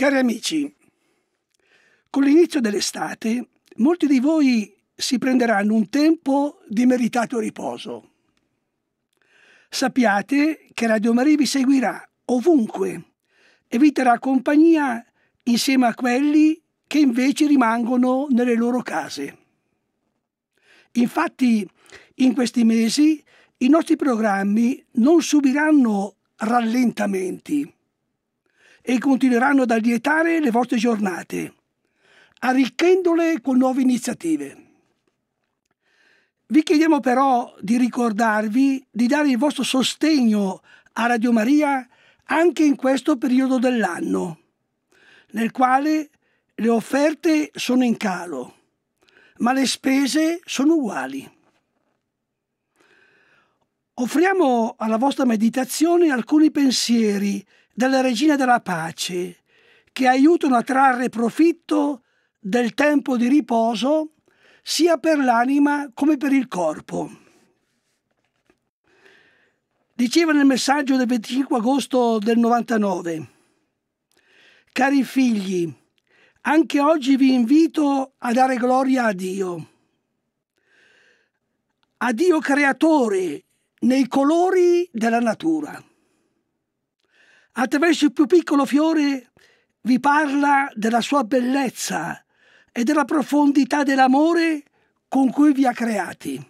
Cari amici, con l'inizio dell'estate molti di voi si prenderanno un tempo di meritato riposo. Sappiate che Radio Maria vi seguirà ovunque e vi terrà compagnia insieme a quelli che invece rimangono nelle loro case. Infatti, in questi mesi i nostri programmi non subiranno rallentamenti e continueranno ad allietare le vostre giornate, arricchendole con nuove iniziative. Vi chiediamo però di ricordarvi di dare il vostro sostegno a Radio Maria anche in questo periodo dell'anno, nel quale le offerte sono in calo, ma le spese sono uguali. Offriamo alla vostra meditazione alcuni pensieri della Regina della Pace che aiutano a trarre profitto del tempo di riposo sia per l'anima come per il corpo. Diceva nel messaggio del 25 agosto del 99, Cari figli, anche oggi vi invito a dare gloria a Dio. A Dio creatore nei colori della natura. Attraverso il più piccolo fiore vi parla della sua bellezza e della profondità dell'amore con cui vi ha creati.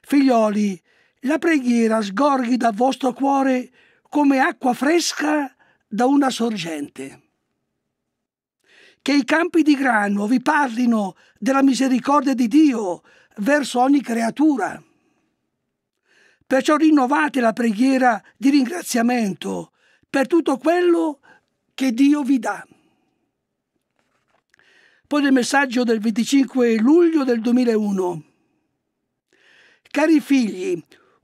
Figlioli, la preghiera sgorghi dal vostro cuore come acqua fresca da una sorgente. Che i campi di grano vi parlino della misericordia di Dio verso ogni creatura Perciò rinnovate la preghiera di ringraziamento per tutto quello che Dio vi dà. Poi nel messaggio del 25 luglio del 2001. Cari figli,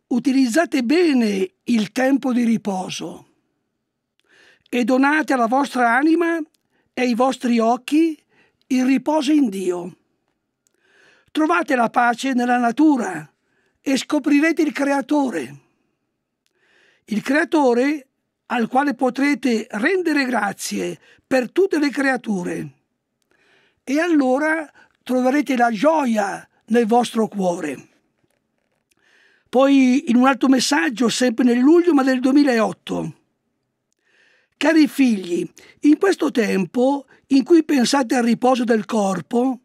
utilizzate bene il tempo di riposo e donate alla vostra anima e ai vostri occhi il riposo in Dio. Trovate la pace nella natura e scoprirete il creatore. Il creatore al quale potrete rendere grazie per tutte le creature. E allora troverete la gioia nel vostro cuore. Poi in un altro messaggio, sempre nel luglio ma del 2008. Cari figli, in questo tempo in cui pensate al riposo del corpo,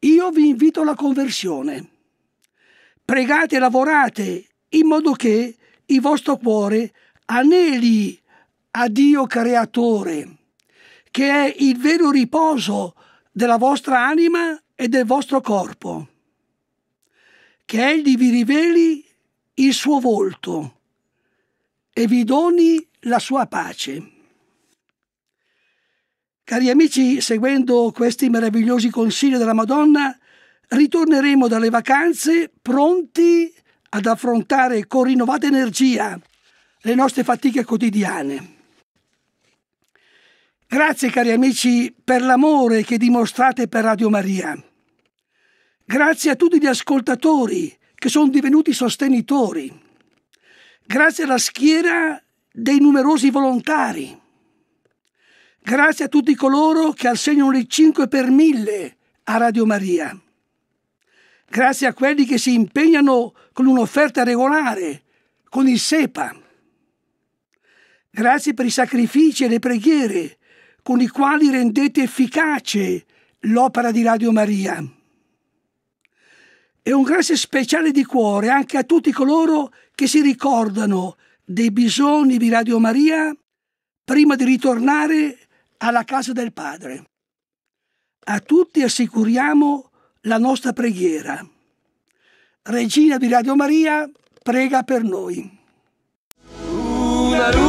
io vi invito alla conversione pregate e lavorate in modo che il vostro cuore aneli a Dio creatore, che è il vero riposo della vostra anima e del vostro corpo, che Egli vi riveli il suo volto e vi doni la sua pace. Cari amici, seguendo questi meravigliosi consigli della Madonna, ritorneremo dalle vacanze pronti ad affrontare con rinnovata energia le nostre fatiche quotidiane. Grazie cari amici per l'amore che dimostrate per Radio Maria. Grazie a tutti gli ascoltatori che sono divenuti sostenitori. Grazie alla schiera dei numerosi volontari. Grazie a tutti coloro che assegnano le 5 per 1000 a Radio Maria grazie a quelli che si impegnano con un'offerta regolare, con il SEPA. Grazie per i sacrifici e le preghiere con i quali rendete efficace l'opera di Radio Maria. E un grazie speciale di cuore anche a tutti coloro che si ricordano dei bisogni di Radio Maria prima di ritornare alla casa del Padre. A tutti assicuriamo che la nostra preghiera. Regina di Radio Maria, prega per noi. Una, una.